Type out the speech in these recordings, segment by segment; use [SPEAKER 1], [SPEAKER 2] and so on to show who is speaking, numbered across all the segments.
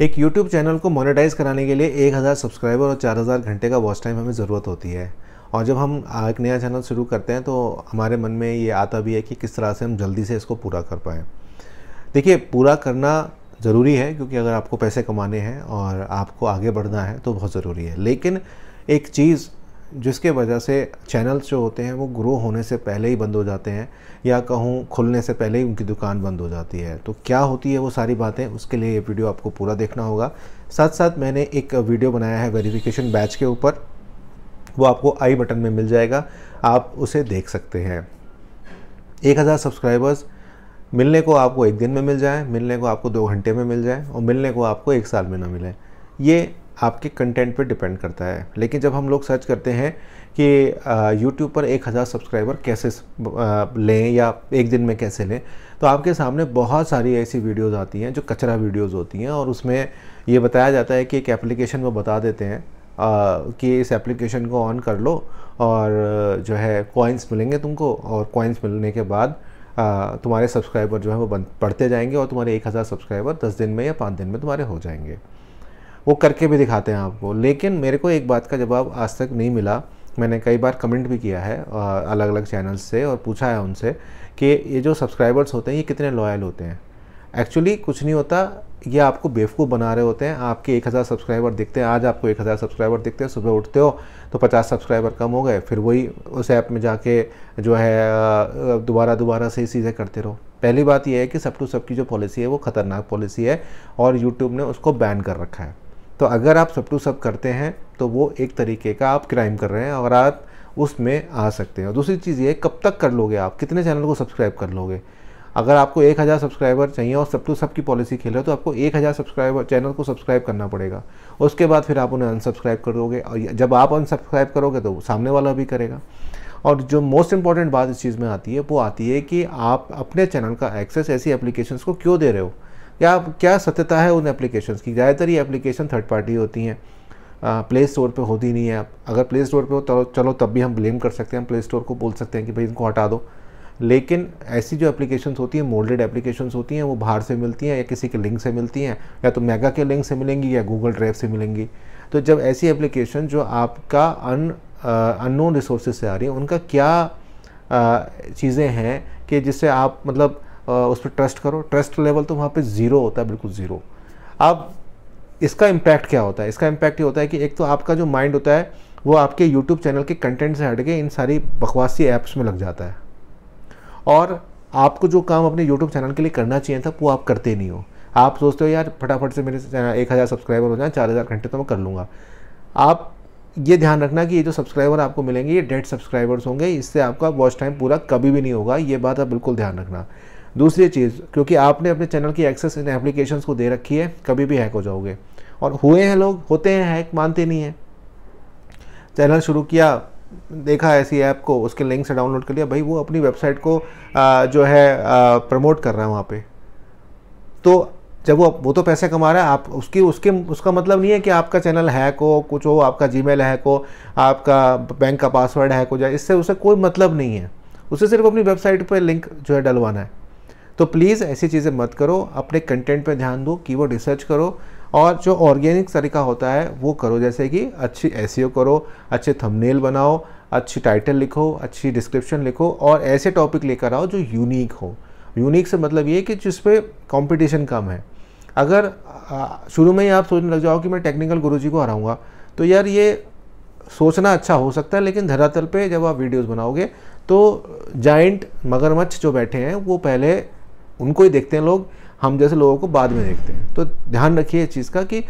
[SPEAKER 1] एक YouTube channel को monetise कराने के लिए 1000 सब्सक्राइबर और 4000 घंटे का वॉच टाइम हमें ज़रूरत होती है और जब हम एक नया चैनल शुरू करते हैं तो हमारे मन में ये आता भी है कि किस तरह से हम जल्दी से इसको पूरा कर पाएँ देखिए पूरा करना ज़रूरी है क्योंकि अगर आपको पैसे कमाने हैं और आपको आगे बढ़ना है तो बहुत ज़रूरी है लेकिन एक चीज़ जिसके वजह से चैनल्स जो होते हैं वो ग्रो होने से पहले ही बंद हो जाते हैं या कहूँ खुलने से पहले ही उनकी दुकान बंद हो जाती है तो क्या होती है वो सारी बातें उसके लिए ये वीडियो आपको पूरा देखना होगा साथ साथ मैंने एक वीडियो बनाया है वेरिफिकेशन बैच के ऊपर वो आपको आई बटन में मिल जाएगा आप उसे देख सकते हैं एक हज़ार सब्सक्राइबर्स मिलने को आपको एक दिन में मिल जाए मिलने को आपको दो घंटे में मिल जाए और मिलने को आपको एक साल में ना मिले ये आपके कंटेंट पे डिपेंड करता है लेकिन जब हम लोग सर्च करते हैं कि यूट्यूब पर एक हज़ार सब्सक्राइबर कैसे लें या एक दिन में कैसे लें तो आपके सामने बहुत सारी ऐसी वीडियोस आती हैं जो कचरा वीडियोस होती हैं और उसमें ये बताया जाता है कि एक एप्लीकेशन वो बता देते हैं कि इस एप्लीकेशन को ऑन कर लो और जो है कॉइन्स मिलेंगे तुमको और कॉइन्स मिलने के बाद तुम्हारे सब्सक्राइबर जो है वो बढ़ते जाएंगे और तुम्हारे एक हज़ार सब्सक्राइबर दस दिन में या पाँच दिन में तुम्हारे हो जाएंगे वो करके भी दिखाते हैं आपको लेकिन मेरे को एक बात का जवाब आज तक नहीं मिला मैंने कई बार कमेंट भी किया है अलग अलग चैनल्स से और पूछा है उनसे कि ये जो सब्सक्राइबर्स होते हैं ये कितने लॉयल होते हैं एक्चुअली कुछ नहीं होता ये आपको बेवकूफ़ बना रहे होते हैं आपके एक हज़ार सब्सक्राइबर दिखते हैं आज आपको एक हज़ार सब्सक्राइबर दिखते हैं सुबह उठते हो तो पचास सब्सक्राइबर कम हो गए फिर वही उस ऐप में जाके जो है दोबारा दोबारा से चीज़ें करते रहो पहली बात यह है कि सब टू सब की जो पॉलिसी है वो ख़तरनाक पॉलिसी है और यूट्यूब ने उसको बैन कर रखा है तो अगर आप सब टू सब करते हैं तो वो एक तरीके का आप क्राइम कर रहे हैं और आप उसमें आ सकते हैं और दूसरी चीज़ ये कब तक कर लोगे आप कितने चैनल को सब्सक्राइब कर लोगे अगर आपको एक हज़ार सब्सक्राइबर चाहिए और सब टू सब की पॉलिसी खेल रहे हो तो आपको एक हज़ार सब्सक्राइबर चैनल को सब्सक्राइब करना पड़ेगा उसके बाद फिर आप उन्हें अनसब्सक्राइब करोगे और जब आप अनसब्सक्राइब करोगे तो सामने वाला भी करेगा और जो मोस्ट इंपॉर्टेंट बात इस चीज़ में आती है वो आती है कि आप अपने चैनल का एक्सेस ऐसी एप्लीकेशंस को क्यों दे रहे हो या क्या सत्यता है उन एप्लीकेशन की ज़्यादातर ये एप्लीकेशन थर्ड पार्टी होती हैं प्ले स्टोर पे होती नहीं है अगर प्ले स्टोर पे हो तो चलो तब भी हम ब्लेम कर सकते हैं प्ले स्टोर को बोल सकते हैं कि भाई इनको हटा दो लेकिन ऐसी जो एप्लीकेशन होती हैं मोल्डेड एप्लीकेशन होती हैं वो बाहर से मिलती हैं या किसी के लिंक से मिलती हैं या तो मेगा के लिंक से मिलेंगी या गूगल ड्राइव से मिलेंगी तो जब ऐसी एप्लीकेशन जो आपका अन अननोन रिसोर्सेज से आ रही है उनका क्या चीज़ें हैं कि जिससे आप मतलब उस पर ट्रस्ट करो ट्रस्ट लेवल तो वहाँ पे ज़ीरो होता है बिल्कुल ज़ीरो अब इसका इम्पैक्ट क्या होता है इसका इम्पैक्ट ये होता है कि एक तो आपका जो माइंड होता है वो आपके यूट्यूब चैनल के कंटेंट से हट के इन सारी बकवासी ऐप्स में लग जाता है और आपको जो काम अपने यूट्यूब चैनल के लिए करना चाहिए था वो आप करते नहीं हो आप सोचते हो यार फटाफट से मेरे एक हज़ार सब्सक्राइबर हो जाए चार हज़ार घंटे तो मैं कर लूँगा आप ये ध्यान रखना कि ये जो सब्सक्राइबर आपको मिलेंगे ये डेड सब्सक्राइबर्स होंगे इससे आपका वॉच टाइम पूरा कभी भी नहीं होगा ये बात आप बिल्कुल ध्यान रखना दूसरी चीज़ क्योंकि आपने अपने चैनल की एक्सेस इन एप्लीकेशन को दे रखी है कभी भी हैक हो जाओगे और हुए हैं लोग होते हैं हैक मानते नहीं हैं चैनल शुरू किया देखा ऐसी ऐप को उसके लिंक से डाउनलोड कर लिया भाई वो अपनी वेबसाइट को आ, जो है आ, प्रमोट कर रहा है वहाँ पे तो जब वो वो तो पैसे कमा रहा है आप उसकी उसके उसका मतलब नहीं है कि आपका चैनल हैक हो कुछ हो आपका जी मेल हैक हो आपका बैंक का पासवर्ड हैक हो जाए इससे उसे कोई मतलब नहीं है उसे सिर्फ अपनी वेबसाइट पर लिंक जो है डलवाना है तो प्लीज़ ऐसी चीज़ें मत करो अपने कंटेंट पर ध्यान दो की रिसर्च करो और जो ऑर्गेनिक तरीका होता है वो करो जैसे कि अच्छी एस e करो अच्छे थंबनेल बनाओ अच्छी टाइटल लिखो अच्छी डिस्क्रिप्शन लिखो और ऐसे टॉपिक लेकर आओ जो यूनिक हो यूनिक से मतलब ये कि जिस पर कॉम्पिटिशन कम है अगर शुरू में ही आप सोचने लग जाओ कि मैं टेक्निकल गुरुजी को हराऊंगा तो यार ये सोचना अच्छा हो सकता है लेकिन धरातल पे जब आप वीडियोस बनाओगे तो जाइंट मगरमच्छ जो बैठे हैं वो पहले उनको ही देखते हैं लोग हम जैसे लोगों को बाद में देखते हैं तो ध्यान रखिए इस चीज़ का कि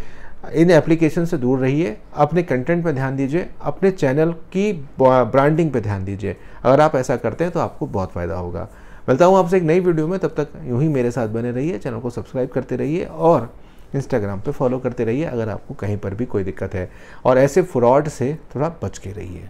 [SPEAKER 1] इन एप्लीकेशन से दूर रहिए अपने कंटेंट पर ध्यान दीजिए अपने चैनल की ब्रांडिंग पर ध्यान दीजिए अगर आप ऐसा करते हैं तो आपको बहुत फ़ायदा होगा मिलता हूँ आपसे एक नई वीडियो में तब तक यूँ ही मेरे साथ बने रहिए चैनल को सब्सक्राइब करते रहिए और इंस्टाग्राम पे फॉलो करते रहिए अगर आपको कहीं पर भी कोई दिक्कत है और ऐसे फ्रॉड से थोड़ा बच के रहिए